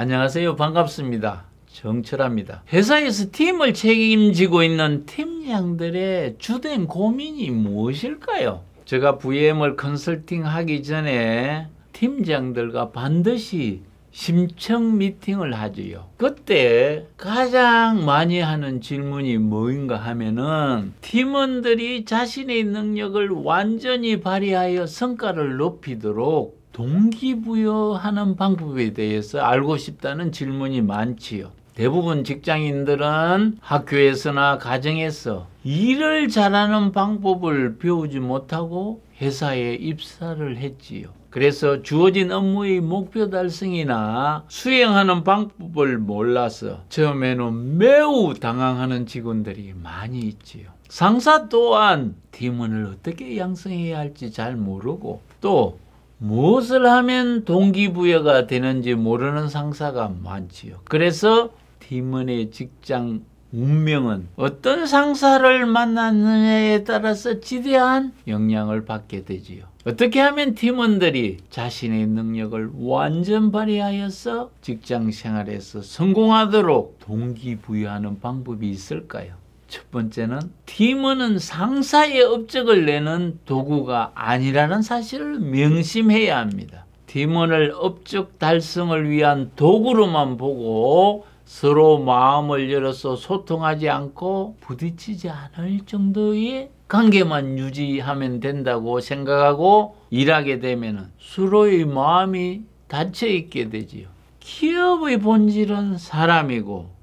안녕하세요. 반갑습니다. 정철합니다. 회사에서 팀을 책임지고 있는 팀장들의 주된 고민이 무엇일까요? 제가 VM을 컨설팅하기 전에 팀장들과 반드시 심청 미팅을 하지요. 그때 가장 많이 하는 질문이 뭐인가 하면은 팀원들이 자신의 능력을 완전히 발휘하여 성과를 높이도록 동기부여하는 방법에 대해서 알고 싶다는 질문이 많지요. 대부분 직장인들은 학교에서나 가정에서 일을 잘하는 방법을 배우지 못하고 회사에 입사를 했지요. 그래서 주어진 업무의 목표 달성이나 수행하는 방법을 몰라서 처음에는 매우 당황하는 직원들이 많이 있지요. 상사 또한 팀원을 어떻게 양성해야 할지 잘 모르고 또 무엇을 하면 동기부여가 되는지 모르는 상사가 많지요. 그래서 팀원의 직장 운명은 어떤 상사를 만났느냐에 따라서 지대한 영향을 받게 되지요. 어떻게 하면 팀원들이 자신의 능력을 완전 발휘하여서 직장 생활에서 성공하도록 동기부여하는 방법이 있을까요? 첫 번째는 팀원은 상사의 업적을 내는 도구가 아니라는 사실을 명심해야 합니다. 팀원을 업적 달성을 위한 도구로만 보고 서로 마음을 열어서 소통하지 않고 부딪히지 않을 정도의 관계만 유지하면 된다고 생각하고 일하게 되면 서로의 마음이 닫혀 있게 되지요. 기업의 본질은 사람이고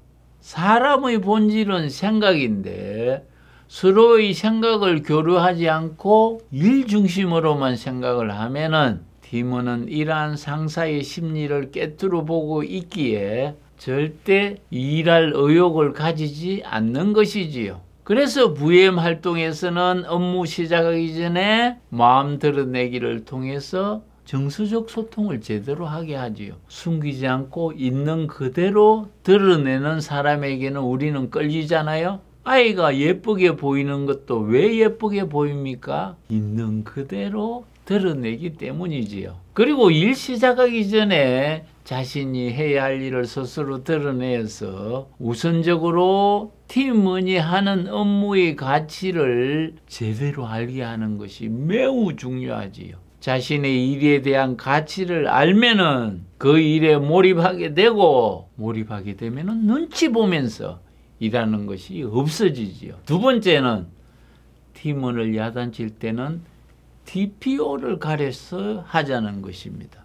사람의 본질은 생각인데 서로의 생각을 교류하지 않고 일 중심으로만 생각을 하면은 팀원은 이러한 상사의 심리를 깨뜨려 보고 있기에 절대 일할 의욕을 가지지 않는 것이지요. 그래서 VM 활동에서는 업무 시작하기 전에 마음 드러내기를 통해서 정서적 소통을 제대로 하게 하지요. 숨기지 않고 있는 그대로 드러내는 사람에게는 우리는 끌리잖아요. 아이가 예쁘게 보이는 것도 왜 예쁘게 보입니까? 있는 그대로 드러내기 때문이지요. 그리고 일 시작하기 전에 자신이 해야 할 일을 스스로 드러내서 우선적으로 팀원이 하는 업무의 가치를 제대로 알게 하는 것이 매우 중요하지요. 자신의 일에 대한 가치를 알면은 그 일에 몰입하게 되고 몰입하게 되면은 눈치 보면서 일하는 것이 없어지지요. 두 번째는 팀원을 야단칠 때는 DPO를 가려서 하자는 것입니다.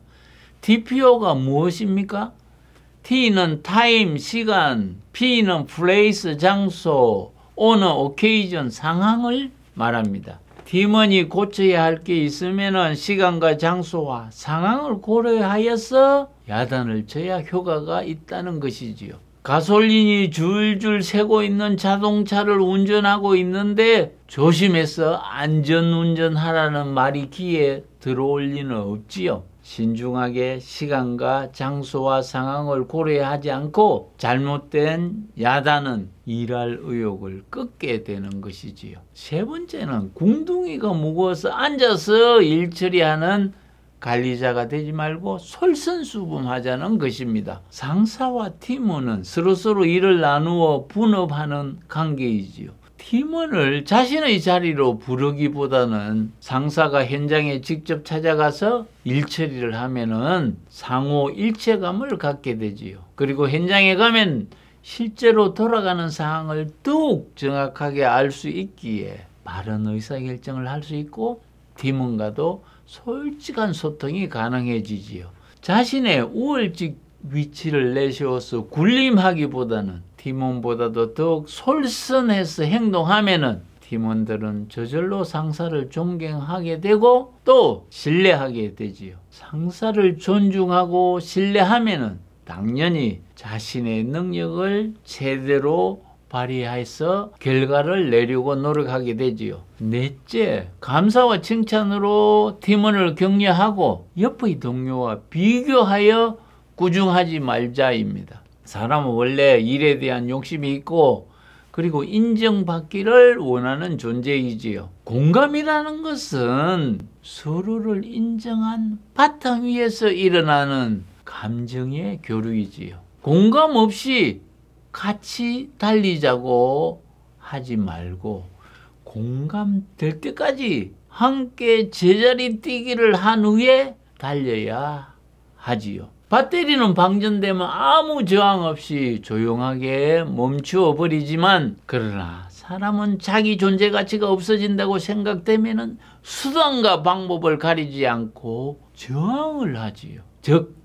DPO가 무엇입니까? T는 타임, 시간, P는 플레이스, 장소, 오너, 오케이전, 상황을 말합니다. 팀원이 고쳐야 할 게 있으면 시간과 장소와 상황을 고려하여서 야단을 쳐야 효과가 있다는 것이지요. 가솔린이 줄줄 새고 있는 자동차를 운전하고 있는데 조심해서 안전운전하라는 말이 귀에 들어올 리는 없지요. 신중하게 시간과 장소와 상황을 고려하지 않고 잘못된 야단은 일할 의욕을 꺾게 되는 것이지요. 세 번째는 궁둥이가 무거워서 앉아서 일 처리하는 관리자가 되지 말고 솔선수범하자는 것입니다. 상사와 팀원은 서로서로 일을 나누어 분업하는 관계이지요. 팀원을 자신의 자리로 부르기보다는 상사가 현장에 직접 찾아가서 일처리를 하면은 상호 일체감을 갖게 되지요. 그리고 현장에 가면 실제로 돌아가는 상황을 더욱 정확하게 알 수 있기에 빠른 의사결정을 할 수 있고 팀원과도 솔직한 소통이 가능해지지요. 자신의 우월직 위치를 내세워서 군림하기보다는 팀원보다도 더욱 솔선해서 행동하면은 팀원들은 저절로 상사를 존경하게 되고 또 신뢰하게 되지요. 상사를 존중하고 신뢰하면은 당연히 자신의 능력을 제대로 발휘해서 결과를 내려고 노력하게 되지요. 넷째, 감사와 칭찬으로 팀원을 격려하고 옆의 동료와 비교하여 꾸중하지 말자입니다. 사람은 원래 일에 대한 욕심이 있고 그리고 인정받기를 원하는 존재이지요. 공감이라는 것은 서로를 인정한 바탕 위에서 일어나는 감정의 교류이지요. 공감 없이 같이 달리자고 하지 말고 공감될 때까지 함께 제자리 뛰기를 한 후에 달려야 하지요. 배터리는 방전되면 아무 저항 없이 조용하게 멈추어 버리지만 그러나 사람은 자기 존재 가치가 없어진다고 생각되면 수단과 방법을 가리지 않고 저항을 하지요. 즉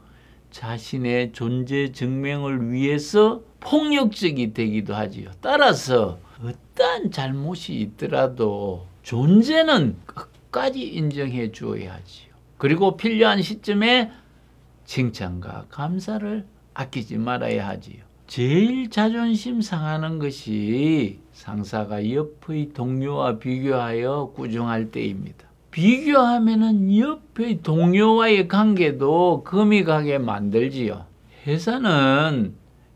자신의 존재 증명을 위해서 폭력적이 되기도 하지요. 따라서 어떠한 잘못이 있더라도 존재는 끝까지 인정해 주어야 하지요. 그리고 필요한 시점에 칭찬과 감사를 아끼지 말아야 하지요. 제일 자존심 상하는 것이 상사가 옆의 동료와 비교하여 꾸중할 때입니다. 비교하면 옆의 동료와의 관계도 금이 가게 만들지요. 회사는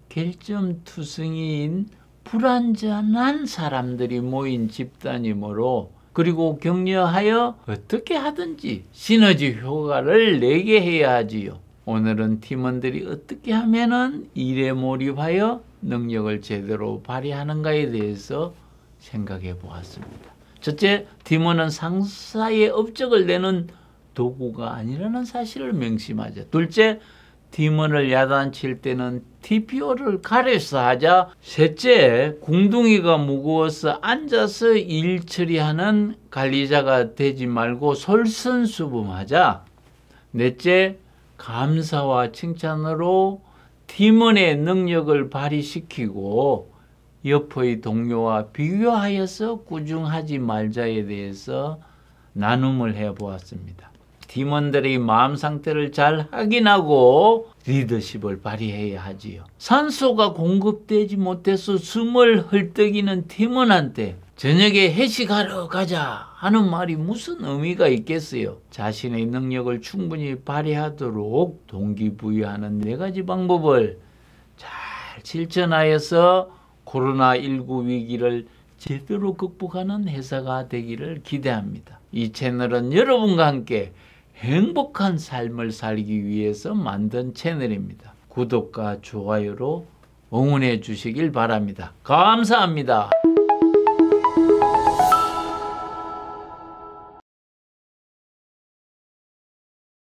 결점투성이인 불안전한 사람들이 모인 집단이므로 그리고 격려하여 어떻게 하든지 시너지 효과를 내게 해야 하지요. 오늘은 팀원들이 어떻게 하면은 일에 몰입하여 능력을 제대로 발휘하는가에 대해서 생각해 보았습니다. 첫째, 팀원은 상사의 업적을 내는 도구가 아니라는 사실을 명심하자. 둘째, 팀원을 야단칠 때는 TPO를 가려서 하자. 셋째, 궁둥이가 무거워서 앉아서 일 처리하는 관리자가 되지 말고 솔선수범하자. 넷째, 감사와 칭찬으로 팀원의 능력을 발휘시키고 옆의 동료와 비교하여서 꾸중하지 말자에 대해서 나눔을 해보았습니다. 팀원들의 마음 상태를 잘 확인하고 리더십을 발휘해야 하지요. 산소가 공급되지 못해서 숨을 헐떡이는 팀원한테 저녁에 회식하러 가자 하는 말이 무슨 의미가 있겠어요. 자신의 능력을 충분히 발휘하도록 동기부여하는 네 가지 방법을 잘 실천하여서 코로나19 위기를 제대로 극복하는 회사가 되기를 기대합니다. 이 채널은 여러분과 함께 행복한 삶을 살기 위해서 만든 채널입니다. 구독과 좋아요로 응원해 주시길 바랍니다. 감사합니다.